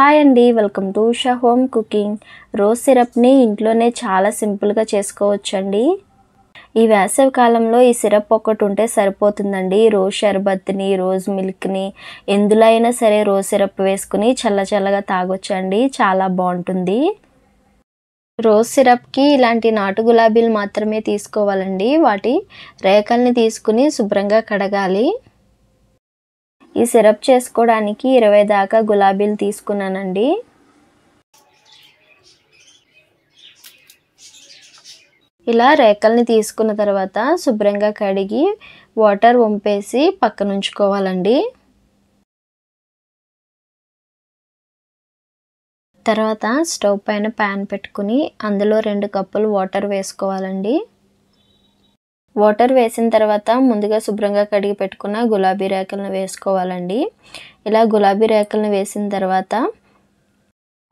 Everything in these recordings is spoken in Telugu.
హాయ్ అండి వెల్కమ్ టు షా హోమ్ కుకింగ్ రోజ్ సిరప్ని ఇంట్లోనే చాలా సింపుల్గా చేసుకోవచ్చండి ఈ వేసవి కాలంలో ఈ సిరప్ ఒకటి ఉంటే సరిపోతుందండి రోజ్ షర్బత్ని రోజ్ మిల్క్ని ఎందులో అయినా సరే రోజ్ సిరప్ వేసుకుని చల్ల చల్లగా తాగొచ్చండి చాలా బాగుంటుంది రోజ్ సిరప్కి ఇలాంటి నాటు గులాబీలు మాత్రమే తీసుకోవాలండి వాటి రేఖల్ని తీసుకుని శుభ్రంగా కడగాలి ఈ సిరప్ చేసుకోవడానికి ఇరవై దాకా గులాబీలు తీసుకున్నానండి ఇలా రేకల్ని తీసుకున్న తర్వాత శుభ్రంగా కడిగి వాటర్ వంపేసి పక్కనుంచుకోవాలండి తర్వాత స్టవ్ పైన ప్యాన్ పెట్టుకుని అందులో రెండు కప్పులు వాటర్ వేసుకోవాలండి వాటర్ వేసిన తర్వాత ముందుగా శుభ్రంగా కడిగి పెట్టుకున్న గులాబీ రేఖలను వేసుకోవాలండి ఇలా గులాబీ రేఖలను వేసిన తర్వాత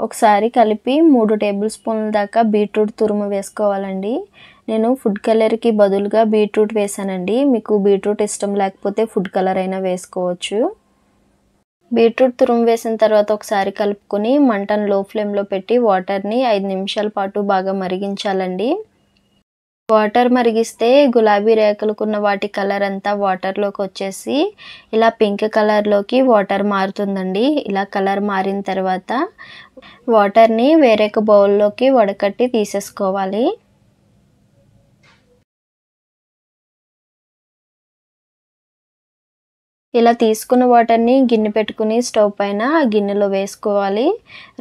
ఒకసారి కలిపి మూడు టేబుల్ స్పూన్ల దాకా బీట్రూట్ తురుము వేసుకోవాలండి నేను ఫుడ్ కలర్కి బదులుగా బీట్రూట్ వేసానండి మీకు బీట్రూట్ ఇష్టం లేకపోతే ఫుడ్ కలర్ అయినా వేసుకోవచ్చు బీట్రూట్ తురుము వేసిన తర్వాత ఒకసారి కలుపుకొని మంటను లో ఫ్లేమ్లో పెట్టి వాటర్ని ఐదు నిమిషాల పాటు బాగా మరిగించాలండి వాటర్ మరిగిస్తే గులాబీ రేకులకున్న వాటి కలర్ అంతా వాటర్లోకి వచ్చేసి ఇలా పింక్ కలర్లోకి వాటర్ మారుతుందండి ఇలా కలర్ మారిన తర్వాత వాటర్ని ఒక బౌల్లోకి వడకట్టి తీసేసుకోవాలి ఇలా తీసుకున్న వాటర్ని గిన్నె పెట్టుకుని స్టవ్ పైన ఆ గిన్నెలో వేసుకోవాలి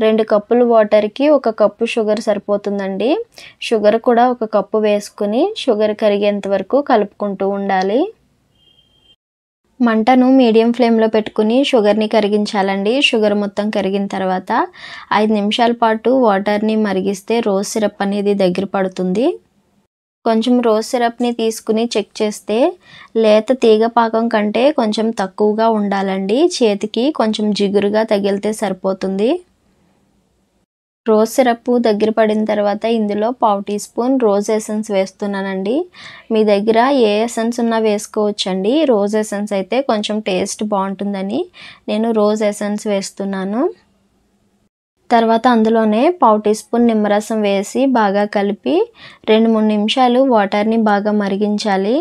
రెండు కప్పులు వాటర్కి ఒక కప్పు షుగర్ సరిపోతుందండి షుగర్ కూడా ఒక కప్పు వేసుకుని షుగర్ కరిగేంత వరకు కలుపుకుంటూ ఉండాలి మంటను మీడియం ఫ్లేమ్లో పెట్టుకుని షుగర్ని కరిగించాలండి షుగర్ మొత్తం కరిగిన తర్వాత ఐదు నిమిషాల పాటు వాటర్ని మరిగిస్తే రోజ్ సిరప్ అనేది దగ్గర పడుతుంది కొంచెం రోజ్ సిరప్ని తీసుకుని చెక్ చేస్తే లేత తీగపాకం కంటే కొంచెం తక్కువగా ఉండాలండి చేతికి కొంచెం జిగురుగా తగిలితే సరిపోతుంది రోజ్ సిరప్ దగ్గర పడిన తర్వాత ఇందులో పావు టీ స్పూన్ రోజ్ ఎసెన్స్ వేస్తున్నానండి మీ దగ్గర ఏ ఎసెన్స్ ఉన్నా వేసుకోవచ్చండి రోజ్ ఎసెన్స్ అయితే కొంచెం టేస్ట్ బాగుంటుందని నేను రోజ్ ఎసెన్స్ వేస్తున్నాను తర్వాత అందులోనే పావు టీ స్పూన్ నిమ్మరసం వేసి బాగా కలిపి రెండు మూడు నిమిషాలు వాటర్ని బాగా మరిగించాలి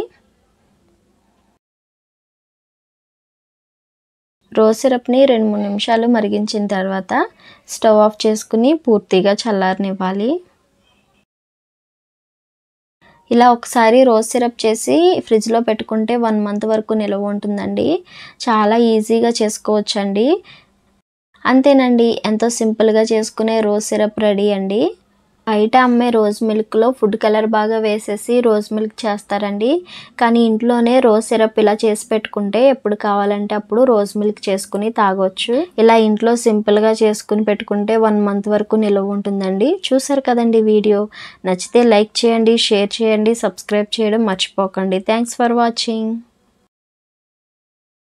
రోజ్ సిరప్ని రెండు మూడు నిమిషాలు మరిగించిన తర్వాత స్టవ్ ఆఫ్ చేసుకుని పూర్తిగా చల్లారనివ్వాలి ఇలా ఒకసారి రోజ్ సిరప్ చేసి ఫ్రిడ్జ్లో పెట్టుకుంటే వన్ మంత్ వరకు నిల్వ ఉంటుందండి చాలా ఈజీగా చేసుకోవచ్చండి అంతేనండి ఎంతో సింపుల్గా చేసుకునే రోజ్ సిరప్ రెడీ అండి బయట అమ్మే రోజ్ మిల్క్లో ఫుడ్ కలర్ బాగా వేసేసి రోజ్ మిల్క్ చేస్తారండి కానీ ఇంట్లోనే రోజ్ సిరప్ ఇలా చేసి పెట్టుకుంటే ఎప్పుడు కావాలంటే అప్పుడు రోజ్ మిల్క్ చేసుకుని తాగొచ్చు ఇలా ఇంట్లో సింపుల్గా చేసుకుని పెట్టుకుంటే వన్ మంత్ వరకు నిలవ ఉంటుందండి చూసారు కదండి వీడియో నచ్చితే లైక్ చేయండి షేర్ చేయండి సబ్స్క్రైబ్ చేయడం మర్చిపోకండి థ్యాంక్స్ ఫర్ వాచింగ్